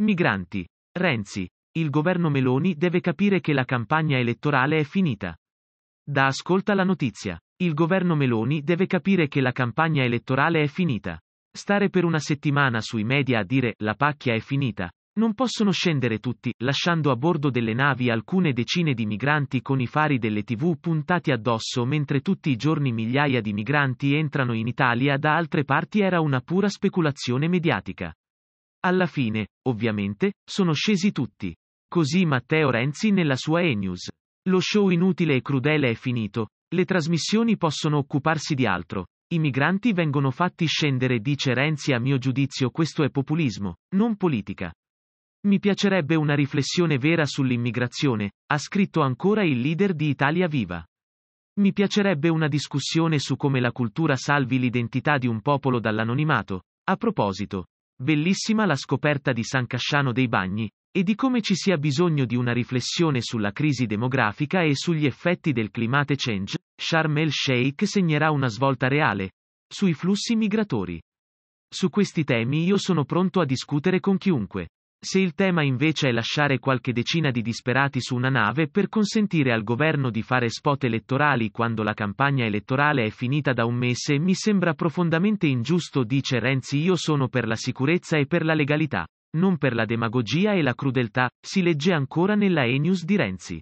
Migranti. Renzi. Il governo Meloni deve capire che la campagna elettorale è finita. Da ascolta la notizia. Il governo Meloni deve capire che la campagna elettorale è finita. Stare per una settimana sui media a dire la pacchia è finita. Non possono scendere tutti, lasciando a bordo delle navi alcune decine di migranti con i fari delle tv puntati addosso mentre tutti i giorni migliaia di migranti entrano in Italia da altre parti era una pura speculazione mediatica. Alla fine, ovviamente, sono scesi tutti. Così Matteo Renzi nella sua E-News. Lo show inutile e crudele è finito, le trasmissioni possono occuparsi di altro. I migranti vengono fatti scendere, dice Renzi, a mio giudizio questo è populismo, non politica. Mi piacerebbe una riflessione vera sull'immigrazione, ha scritto ancora il leader di Italia Viva. Mi piacerebbe una discussione su come la cultura salvi l'identità di un popolo dall'anonimato. A proposito, Bellissima la scoperta di San Casciano dei Bagni, e di come ci sia bisogno di una riflessione sulla crisi demografica e sugli effetti del climate change, Sharm el Sheikh segnerà una svolta reale, sui flussi migratori. Su questi temi io sono pronto a discutere con chiunque. Se il tema invece è lasciare qualche decina di disperati su una nave per consentire al governo di fare spot elettorali quando la campagna elettorale è finita da un mese mi sembra profondamente ingiusto dice Renzi io sono per la sicurezza e per la legalità, non per la demagogia e la crudeltà, si legge ancora nella E-News di Renzi.